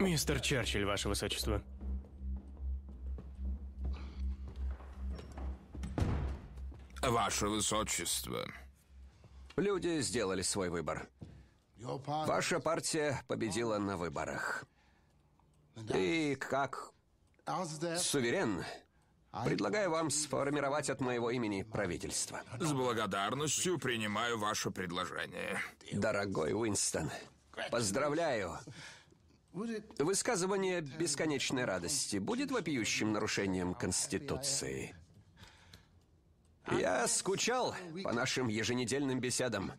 Мистер Черчилль, ваше высочество. Ваше высочество. Люди сделали свой выбор. Ваша партия победила на выборах. И как суверен, предлагаю вам сформировать от моего имени правительство. С благодарностью принимаю ваше предложение. Дорогой Уинстон, поздравляю. Высказывание бесконечной радости будет вопиющим нарушением Конституции. Я скучал по нашим еженедельным беседам.